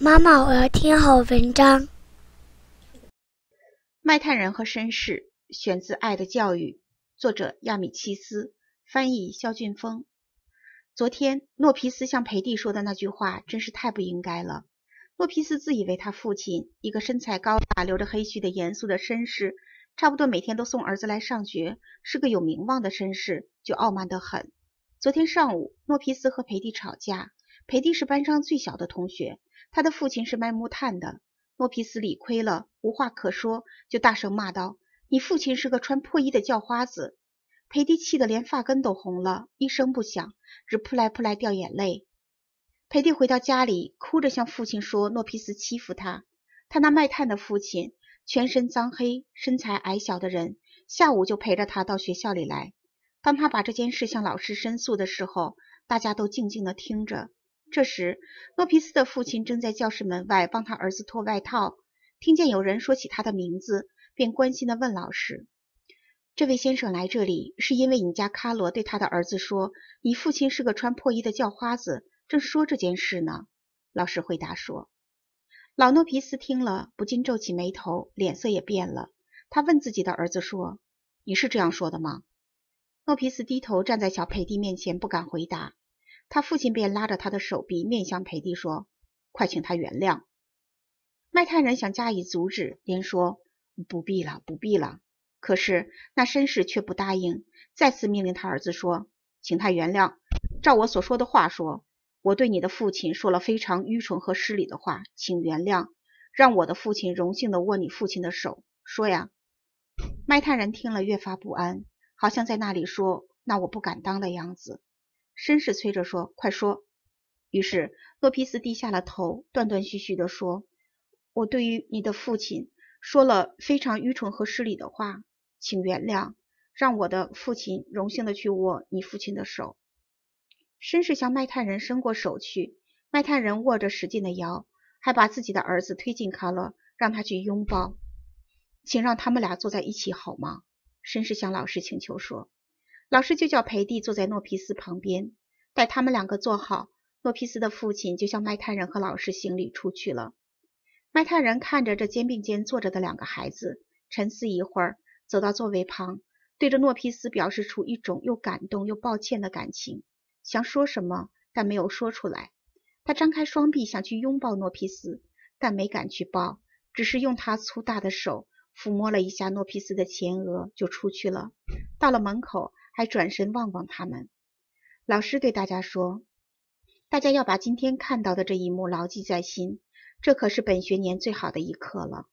妈妈，我要听好文章。《卖炭人和绅士》选自《爱的教育》，作者亚米契斯，翻译肖俊峰。昨天，诺皮斯向培蒂说的那句话真是太不应该了。诺皮斯自以为他父亲，一个身材高大、留着黑须的严肃的绅士，差不多每天都送儿子来上学，是个有名望的绅士，就傲慢得很。昨天上午，诺皮斯和培蒂吵架。培蒂是班上最小的同学。他的父亲是卖木炭的，诺皮斯理亏了，无话可说，就大声骂道：“你父亲是个穿破衣的叫花子。”裴迪气得连发根都红了，一声不响，只扑来扑来掉眼泪。裴迪回到家里，哭着向父亲说：“诺皮斯欺负他，他那卖炭的父亲，全身脏黑、身材矮小的人，下午就陪着他到学校里来。当他把这件事向老师申诉的时候，大家都静静的听着。”这时，诺皮斯的父亲正在教室门外帮他儿子脱外套，听见有人说起他的名字，便关心地问老师：“这位先生来这里，是因为你家卡罗对他的儿子说，你父亲是个穿破衣的叫花子，正说这件事呢。”老师回答说：“老诺皮斯听了不禁皱起眉头，脸色也变了。他问自己的儿子说：‘你是这样说的吗？’诺皮斯低头站在小佩蒂面前，不敢回答。”他父亲便拉着他的手臂，面向裴迪说：“快请他原谅。”卖炭人想加以阻止，连说：“不必了，不必了。”可是那绅士却不答应，再次命令他儿子说：“请他原谅。照我所说的话说，我对你的父亲说了非常愚蠢和失礼的话，请原谅。让我的父亲荣幸的握你父亲的手。”说呀，卖炭人听了越发不安，好像在那里说“那我不敢当”的样子。绅士催着说：“快说！”于是洛皮斯低下了头，断断续续的说：“我对于你的父亲说了非常愚蠢和失礼的话，请原谅，让我的父亲荣幸的去握你父亲的手。”绅士向卖炭人伸过手去，卖炭人握着，使劲的摇，还把自己的儿子推进卡洛，让他去拥抱。请让他们俩坐在一起好吗？绅士向老师请求说。老师就叫培蒂坐在诺皮斯旁边，待他们两个坐好，诺皮斯的父亲就向卖炭人和老师行礼出去了。卖炭人看着这肩并肩坐着的两个孩子，沉思一会儿，走到座位旁，对着诺皮斯表示出一种又感动又抱歉的感情，想说什么但没有说出来。他张开双臂想去拥抱诺皮斯，但没敢去抱，只是用他粗大的手抚摸了一下诺皮斯的前额，就出去了。到了门口。还转身望望他们。老师对大家说：“大家要把今天看到的这一幕牢记在心，这可是本学年最好的一课了。”